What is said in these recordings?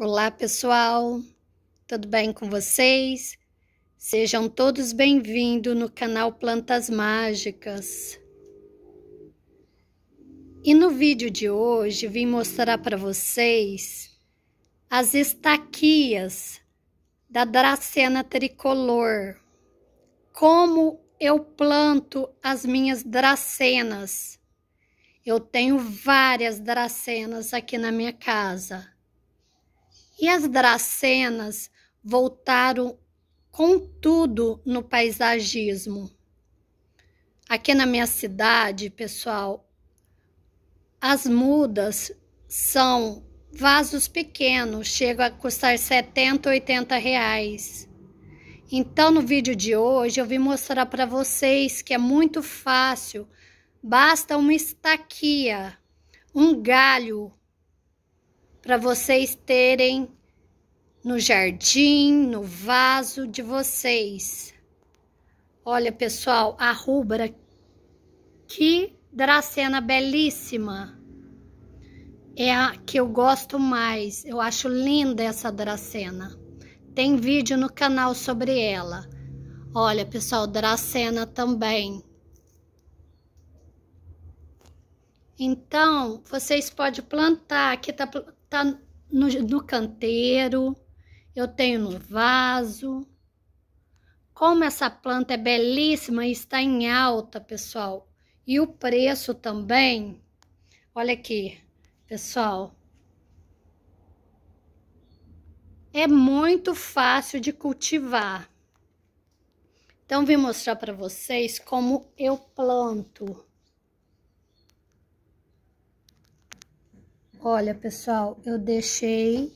Olá, pessoal. Tudo bem com vocês? Sejam todos bem-vindos no canal Plantas Mágicas. E no vídeo de hoje vim mostrar para vocês as estaquias da Dracena tricolor. Como eu planto as minhas dracenas. Eu tenho várias dracenas aqui na minha casa e as dracenas voltaram com tudo no paisagismo. Aqui na minha cidade, pessoal, as mudas são vasos pequenos, chegam a custar 70, 80 reais. Então, no vídeo de hoje, eu vim mostrar para vocês que é muito fácil. Basta uma estaquia, um galho para vocês terem no jardim, no vaso de vocês. Olha, pessoal, a rubra, que dracena belíssima. É a que eu gosto mais, eu acho linda essa dracena. Tem vídeo no canal sobre ela. Olha, pessoal, dracena também. Então, vocês podem plantar, aqui tá tá no, no canteiro, eu tenho no vaso. Como essa planta é belíssima e está em alta, pessoal. E o preço também. Olha aqui, pessoal. É muito fácil de cultivar. Então, vim mostrar para vocês como eu planto. Olha, pessoal, eu deixei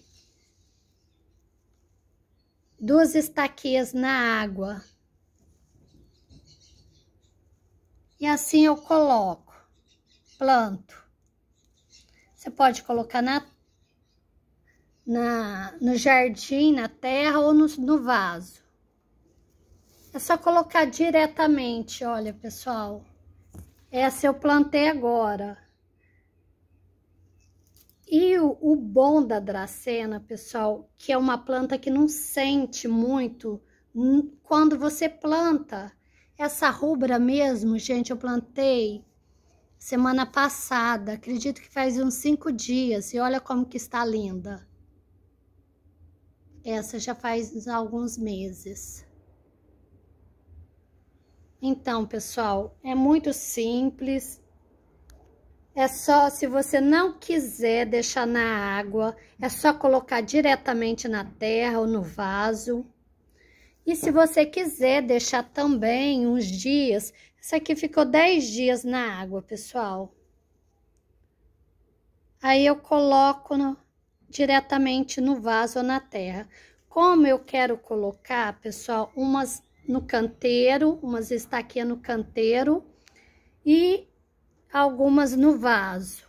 duas estaquias na água. E assim eu coloco, planto. Você pode colocar na, na no jardim, na terra ou no, no vaso. É só colocar diretamente, olha, pessoal. Essa eu plantei agora. E o, o bom da dracena, pessoal, que é uma planta que não sente muito quando você planta. Essa rubra mesmo, gente, eu plantei semana passada, acredito que faz uns cinco dias, e olha como que está linda. Essa já faz alguns meses. Então, pessoal, é muito simples, é só, se você não quiser deixar na água, é só colocar diretamente na terra ou no vaso. E se você quiser deixar também uns dias, isso aqui ficou 10 dias na água, pessoal. Aí eu coloco no, diretamente no vaso ou na terra. Como eu quero colocar, pessoal, umas no canteiro, umas estaquinhas no canteiro e algumas no vaso.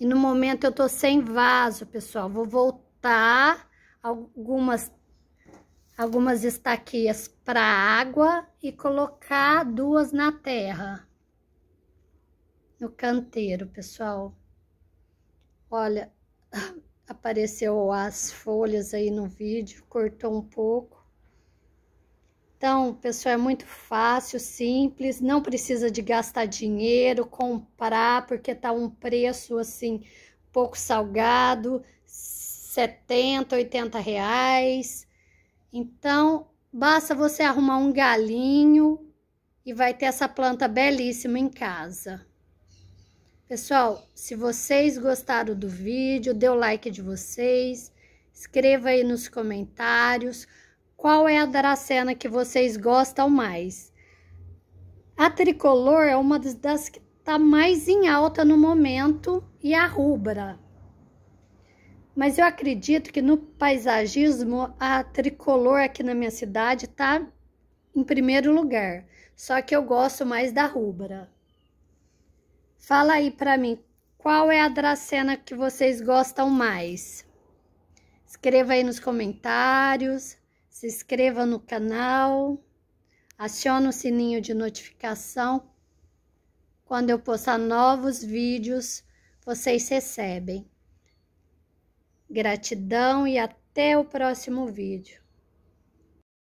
E no momento eu tô sem vaso, pessoal. Vou voltar algumas algumas estaquias para água e colocar duas na terra. No canteiro, pessoal. Olha, apareceu as folhas aí no vídeo, cortou um pouco. Então, pessoal, é muito fácil, simples, não precisa de gastar dinheiro, comprar, porque tá um preço assim pouco salgado, 70, 80 reais. Então, basta você arrumar um galinho e vai ter essa planta belíssima em casa. Pessoal, se vocês gostaram do vídeo, dê o like de vocês, escreva aí nos comentários qual é a Dracena que vocês gostam mais. A tricolor é uma das que está mais em alta no momento e a rubra. Mas eu acredito que no paisagismo a tricolor aqui na minha cidade está em primeiro lugar. Só que eu gosto mais da rubra. Fala aí para mim, qual é a Dracena que vocês gostam mais? Escreva aí nos comentários se inscreva no canal, acione o sininho de notificação. Quando eu postar novos vídeos, vocês recebem. Gratidão e até o próximo vídeo.